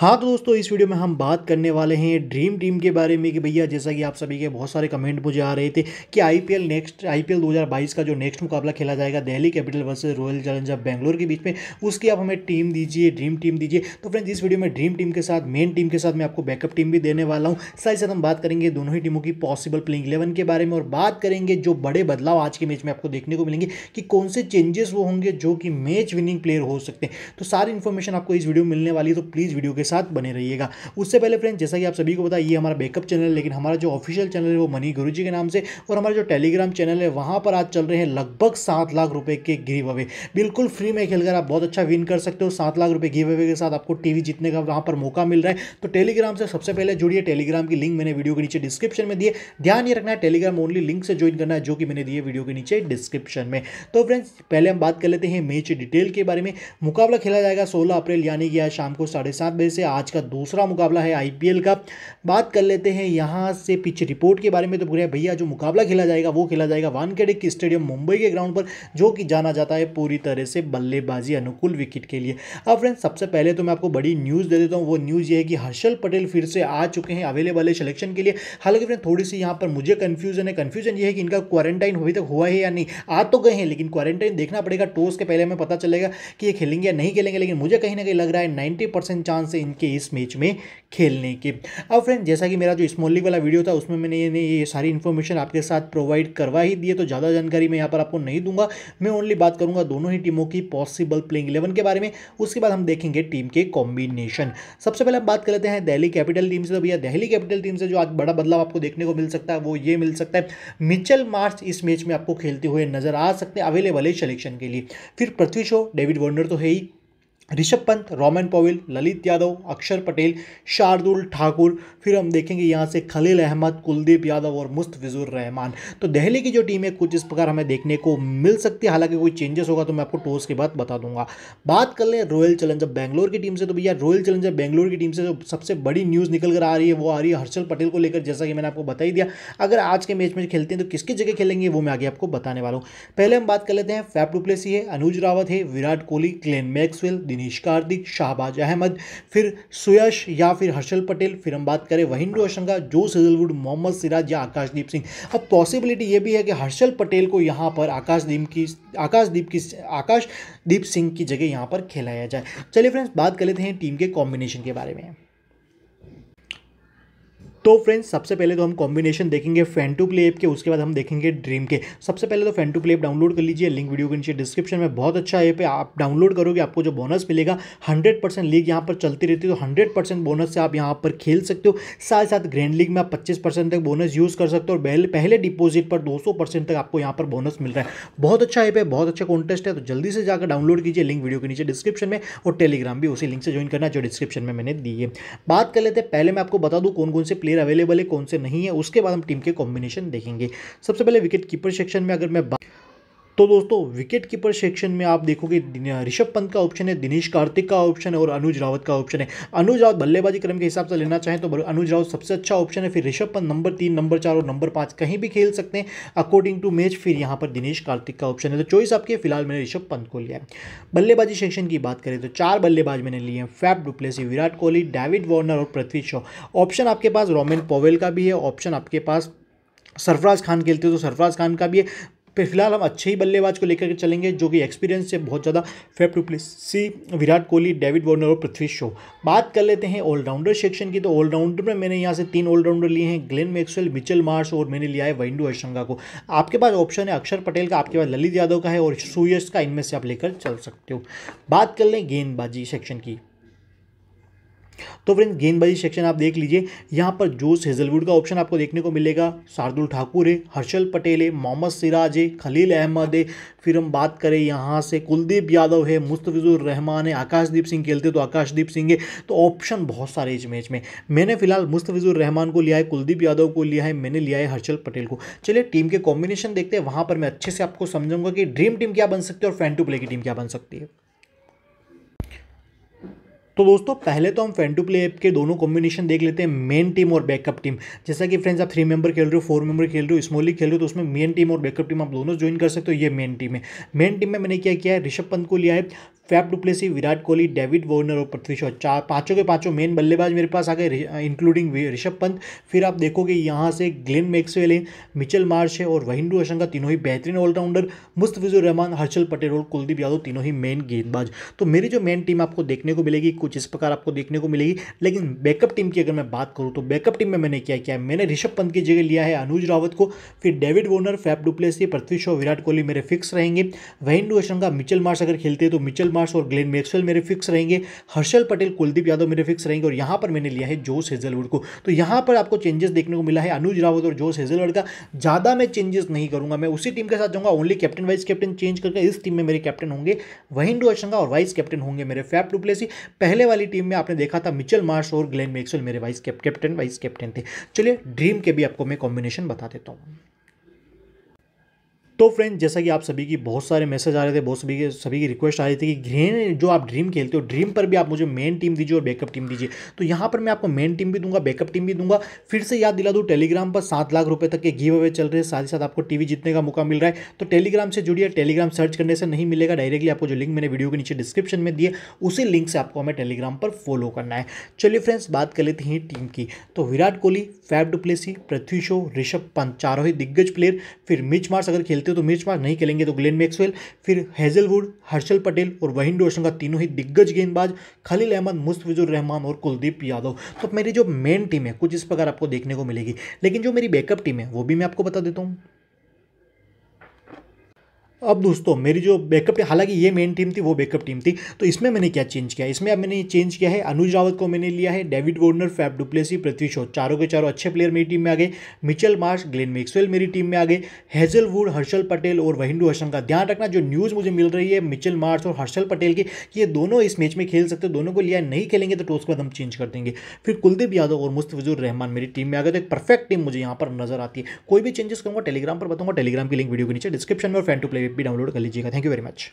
हाँ तो दोस्तों इस वीडियो में हम बात करने वाले हैं ड्रीम टीम के बारे में कि भैया जैसा कि आप सभी के बहुत सारे कमेंट मुझे आ रहे थे कि आईपीएल नेक्स्ट आईपीएल 2022 का जो नेक्स्ट मुकाबला खेला जाएगा Delhi Capital versus Royal Challenger Bangalore के बीच में उसकी आप हमें टीम दीजिए ड्रीम टीम दीजिए तो फ्रेंड्स इस वीडियो में ड्रीम टीम के साथ मेन टीम के साथ मैं आपको बैकअप टीम भी देने वाला हूँ साथ ही साथ हम बात करेंगे दोनों ही टीमों की पॉसिबल प्लेइंग इलेवन के बारे में और बात करेंगे जो बड़े बदलाव आज के मैच में आपको देखने को मिलेंगे कि कौन से चेंजेस वो होंगे जो कि मैच विनिंग प्लेयर हो सकते हैं तो सारी इन्फॉर्मेशन आपको इस वीडियो में मिलने वाली है तो प्लीज़ वीडियो के साथ बने रहिएगा उससे पहले फ्रेंड्स जैसा कि आप सभी को पता ये हमारा बैकअप चैनल है लेकिन हमारा जो ऑफिशियल चैनल है वो मनी गुरु के नाम से और हमारा जो टेलीग्राम चैनल है वहाँ पर आज चल रहे हैं लगभग सात लाख रुपये के गिव अवे बिल्कुल फ्री में खेलकर आप बहुत अच्छा विन कर सकते हो सात लाख रुपये गिव अवे के साथ आपको टीवी जीतने का वहाँ पर मौका मिल रहा है तो टेलीग्राम से सबसे पहले जुड़िए टेलीग्राम की लिंक मैंने वीडियो के नीचे डिस्क्रिप्शन में दिए ध्यान ये रखना है टेलीग्राम ओनली लिंक से ज्वाइन करना है जो कि मैंने दिए वीडियो के नीचे डिस्क्रिप्शन में तो फ्रेंड्स पहले हम बात कर लेते हैं मैच डिटेल के बारे में मुकाबला खेला जाएगा सोलह अप्रैल यानी कि आज शाम को साढ़े सात बजे से आज का दूसरा मुकाबला है आईपीएल का बात कर लेते हैं यहाँ से पिच रिपोर्ट के बारे में तो पूरे भैया जो मुकाबला खेला जाएगा वो खेला जाएगा वानखेड़े के स्टेडियम मुंबई के ग्राउंड पर जो कि जाना जाता है पूरी तरह से बल्लेबाजी अनुकूल विकेट के लिए अब फ्रेंड्स सबसे पहले तो मैं आपको बड़ी न्यूज़ दे देता हूँ वो न्यूज़ ये है कि हर्षल पटेल फिर से आ चुके हैं अवेलेबल है सिलेक्शन के लिए हालांकि फ्रेंड थोड़ी सी यहाँ पर मुझे कन्फ्यूजन है कन्फ्यूजन ये है कि इनका क्वारंटाइन अभी तक हुआ है या नहीं आ तो गए हैं लेकिन क्वारंटाइन देखना पड़ेगा टोस के पहले हमें पता चलेगा कि ये खेलेंगे या नहीं खेलेंगे लेकिन मुझे कहीं ना कहीं लग रहा है नाइन्टी चांस है के इस मैच में खेलने के अब फ्रेंड जैसा कि मेरा जो स्मॉल लीग वाला वीडियो था उसमें मैंने ये, ये सारी इन्फॉर्मेशन आपके साथ प्रोवाइड करवा ही दिए तो ज़्यादा जानकारी मैं यहाँ पर आपको नहीं दूंगा मैं ओनली बात करूँगा दोनों ही टीमों की पॉसिबल प्लेइंग इलेवन के बारे में उसके बाद हम देखेंगे टीम के कॉम्बिनेशन सबसे पहले हम बात कर लेते हैं दिल्ली कैपिटल टीम से तो भैया दहली कैपिटल टीम से जो आज बड़ा बदलाव आपको देखने को मिल सकता है वो ये मिल सकता है मिचल मार्च इस मैच में आपको खेलते हुए नजर आ सकते हैं अवेलेबल है सिलेक्शन के लिए फिर पृथ्वी शो डेविड वॉर्नर तो है ही ऋषभ पंत रोमन पोविल ललित यादव अक्षर पटेल शार्दुल ठाकुर फिर हम देखेंगे यहाँ से खलील अहमद कुलदीप यादव और मुस्तफिजुर रहमान तो दहली की जो टीम है कुछ इस प्रकार हमें देखने को मिल सकती है हालांकि कोई चेंजेस होगा तो मैं आपको टॉस के बाद बता दूंगा बात कर लें रॉयल चैलेंजर बैंगलोर की टीम से तो भैया रॉयल चैलेंजर बैंगलोर की टीम से जो सबसे बड़ी न्यूज़ निकल कर आ रही है वो आ रही है हर्षल पटेल को लेकर जैसा कि मैंने आपको बताई दिया अगर आज के मैच में खेलते हैं तो किसकी जगह खेलेंगे वो मैं आगे आपको बताने वाला हूँ पहले हम बात कर लेते हैं फैप डुप्लेसी है अनुज रावत है विराट कोहली क्लेन मैक्सवेल दिनेश कार्तिक शाहबाज अहमद फिर सुयश या फिर हर्षल पटेल फिर हम बात करें वहिंडू रोशंगा जो सिजलवुड मोहम्मद सिराज या आकाशदीप सिंह अब पॉसिबिलिटी ये भी है कि हर्षल पटेल को यहाँ पर आकाशदीप की आकाशदीप की आकाशदीप सिंह की जगह यहाँ पर खिलाया जाए चलिए फ्रेंड्स बात कर लेते हैं टीम के कॉम्बिनेशन के बारे में तो फ्रेंड्स सबसे पहले तो हम कॉम्बिनेशन देखेंगे फैन टू प्ले ऐप के उसके बाद हम देखेंगे ड्रीम के सबसे पहले तो fan two play app download कर लीजिए लिंक वीडियो के नीचे डिस्क्रिप्शन में बहुत अच्छा ऐप है आप डाउनलोड करोगे आपको जो बोनस मिलेगा हंड्रेड परसेंट लीग यहाँ पर चलती रहती है तो हंड्रेड परसेंट बोनस से आप यहाँ पर खेल सकते हो साथ साथ ग्रैंड लीग में आप पच्चीस परसेंट तक बोनस यूज़ कर सकते हो और पहले डिपोजिट पर दो सौ परसेंट तक आपको यहाँ पर बोनस मिल रहा है बहुत अच्छा ऐप है बहुत अच्छा कॉन्टेस्ट है तो जल्दी से जाकर डाउनलोड कीजिए लिंक वीडियो के नीचे डिस्क्रिप्शन में और टेलीग्राम भी उसी लिंक से ज्वाइन करना जो डिस्क्रिप्शन में मैंने दी है बात कर लेते हैं पहले मैं आपको बता दूँ कौन कौन से प्लेयर प्लेयर अवेलेबल है कौन से नहीं है उसके बाद हम टीम के कॉम्बिनेशन देखेंगे सबसे पहले विकेट कीपर सेक्शन में अगर मैं तो दोस्तों विकेट कीपर सेक्शन में आप देखोगे ऋषभ पंत का ऑप्शन है दिनेश कार्तिक का ऑप्शन है और अनुज रावत का ऑप्शन है अनुज रावत बल्लेबाजी क्रम के हिसाब से लेना चाहें तो अनुज रावत सबसे अच्छा ऑप्शन है फिर ऋषभ पंत नंबर तीन नंबर चार और नंबर पाँच कहीं भी खेल सकते हैं अकॉर्डिंग टू मैच फिर यहाँ पर दिनेश कार्तिक का ऑप्शन है तो चॉइस आपकी फिलहाल मैंने ऋषभ पंत को लिया है बल्लेबाजी सेक्शन की बात करें तो चार बल्लेबाज मैंने लिए हैं Faf du Plessis Virat Kohli David Warner और पृथ्वी शॉ ऑप्शन आपके पास रोमेन पोवेल का भी है ऑप्शन आपके पास सरफराज खान खेलते हो तो सरफराज खान का भी है पर फिलहाल हम अच्छे ही बल्लेबाज को लेकर चलेंगे जो कि एक्सपीरियंस से बहुत ज़्यादा Faf du Plessis Virat Kohli David Warner और पृथ्वी शो बात कर लेते हैं ऑलराउंडर सेक्शन की तो ऑलराउंडर में मैंने यहाँ से तीन ऑलराउंडर लिए हैं ग्लेन मैक्सवेल मिचल मार्स और मैंने लिया है वैंडू अशंगा को आपके पास ऑप्शन है अक्षर पटेल का आपके पास ललित यादव का है और सूर्यस का इनमें से आप लेकर चल सकते हो बात कर लें गेंदबाजी सेक्शन की तो फ्रेंड गेंदबाजी सेक्शन आप देख लीजिए यहाँ पर जोश हेजलवुड का ऑप्शन आपको देखने को मिलेगा शार्दुल ठाकुर है हर्षल पटेल है मोहम्मद सिराज है खलील अहमद है फिर हम बात करें यहाँ से कुलदीप यादव है मुस्तफिजुर रहमान है आकाशदीप सिंह खेलते तो आकाशदीप सिंह है तो ऑप्शन बहुत सारे इस मैच में मैंने फिलहाल मुस्तफिजुर रहमान को लिया है कुलदीप यादव को लिया है मैंने लिया है हर्षल पटेल को चलिए टीम के कॉम्बिनेशन देखते हैं वहाँ पर मैं अच्छे से आपको समझूंगा कि ड्रीम टीम क्या बन सकती है और फैन टू प्ले की टीम क्या बन सकती है तो दोस्तों पहले तो हम फैन टू प्ले ऐप के दोनों कॉम्बिनेशन देख लेते हैं मेन टीम और बैकअप टीम जैसा कि फ्रेंड्स आप थ्री मेंबर खेल रहे हो फोर मेंबर खेल रहे हो स्मॉली खेल रहे हो तो उसमें मेन टीम और बैकअप टीम आप दोनों ज्वाइन कर सकते हो ये मेन टीम है मेन टीम में मैंने क्या किया है ऋषभ पंत को लिया है Faf du Plessis Virat Kohli David Warner और पृथ्वी शॉ चार पाँचों के पाँचों मेन बल्लेबाज मेरे पास आ गए इंक्लूडिंग ऋषभ पंत फिर आप देखोगे यहाँ से ग्लेन मैक्सवेल है मिचल मार्श है और वहिंडू अशंका तीनों ही बेहतरीन ऑलराउंडर मुस्तफिजुर रहमान हर्षल पटेल और कुलदीप यादव तीनों ही मेन गेंदबाज तो मेरी जो मेन टीम आपको देखने को मिलेगी कुछ इस प्रकार आपको देखने को मिलेगी लेकिन बैकअप टीम की अगर मैं बात करूँ तो बैकअप टीम में मैंने क्या किया मैंने ऋषभ पंत की जगह लिया है अनुज रावत को फिर David Warner Faf du Plessis Prithvi Shaw Virat Kohli मेरे फिक्स रहेंगे वहिंडू अशंका मिचल मार्श अगर खेलते हैं तो मिचल मार्स और ग्लेन मैक्सवेल मेरे फिक्स रहेंगे हर्षल पटेल कुलदीप यादव मेरे फिक्स रहेंगे और यहां पर मैंने लिया है जोस हेजलवुड को तो यहां पर आपको चेंजेस देखने को मिला है अनुज रावत और जोस हेजलवुड का ज़्यादा मैं चेंजेस नहीं करूंगा मैं उसी टीम के साथ जाऊंगा only captain vice captain change करके इस टीम में मेरे कैप्टन होंगे वहिंदू अशंगा और वाइस कैप्टन होंगे मेरे फैप डुप्लेसी पहले वाली टीम में आपने देखा था मिचल मार्श और ग्लेन मैक्सवेल मेरे वाइस कैप्टन वाइस कैप्टन थे चलिए ड्रीम के भी आपको मैं कॉम्बिनेशन बता देता हूँ तो फ्रेंड जैसा कि आप सभी की बहुत सारे मैसेज आ रहे थे बहुत सभी के सभी की रिक्वेस्ट आ रही थी कि ग्रेन जो आप ड्रीम खेलते हो ड्रीम पर भी आप मुझे मेन टीम दीजिए और बैकअप टीम दीजिए तो यहाँ पर मैं आपको मेन टीम भी दूंगा बैकअप टीम भी दूंगा फिर से याद दिला दूँ टेलीग्राम पर सात लाख रुपये तक के घी अवे चल रहे हैं साथ ही साथ आपको टीवी जीतने का मौका मिल रहा है तो टेलीग्राम से जुड़िए टेलीग्राम सर्च करने से नहीं मिलेगा डायरेक्टली आपको जो लिंक मैंने वीडियो के नीचे डिस्क्रिप्शन में दिए उसी लिंक से आपको हमें टेलीग्राम पर फॉलो करना है चलिए फ्रेंड्स बात कर लेते हैं टीम की तो विराट कोहली फैब डुप्लेसी पृथ्वी शो ऋषभ पंत चारों ही दिग्गज प्लेयर फिर मिच मार्स अगर खेलते खेलते तो मिर्च मार्क नहीं खेलेंगे तो ग्लेन मैक्सवेल फिर हेजलवुड हर्षल पटेल और वहीन रोशन का तीनों ही दिग्गज गेंदबाज खलील अहमद मुस्तफिजुर रहमान और कुलदीप यादव तो मेरी जो मेन टीम है कुछ इस प्रकार आपको देखने को मिलेगी लेकिन जो मेरी बैकअप टीम है वो भी मैं आपको बता देता हूँ अब दोस्तों मेरी जो बैकअप हालांकि ये मेन टीम थी वो बैकअप टीम थी तो इसमें मैंने क्या चेंज किया इसमें अब मैंने चेंज किया है अनुज रावत को मैंने लिया है David Warner Faf du Plessis Prithvi Shaw चारों के चारों अच्छे प्लेयर मेरी टीम में आ गए मिचल मार्श ग्लेन मिक्सवेल मेरी टीम में आ गए वुड हर्षल पटेल और वहिंदू हसन का ध्यान रखना जो न्यूज़ मुझे मिल रही है मिचल मार्श और हर्षल पटेल की कि ये दोनों इस मैच में खेल सकते दोनों को लिया नहीं खेलेंगे तो टॉस के बाद हम चेंज कर देंगे फिर कुलदीप यादव और मुस्तफिजुर रहमान मेरी टीम में आ गए तो एक परफेक्ट टीम मुझे यहाँ पर नजर आती है कोई भी चेंजेस करूँगा टेलीग्राम पर बताऊँगा टेलीग्राम की लिंक वीडियो के नीचे डिस्क्रिप्शन में फैन टू प्ले ऐप भी डाउनलोड कर लीजिएगा थैंक यू वेरी मच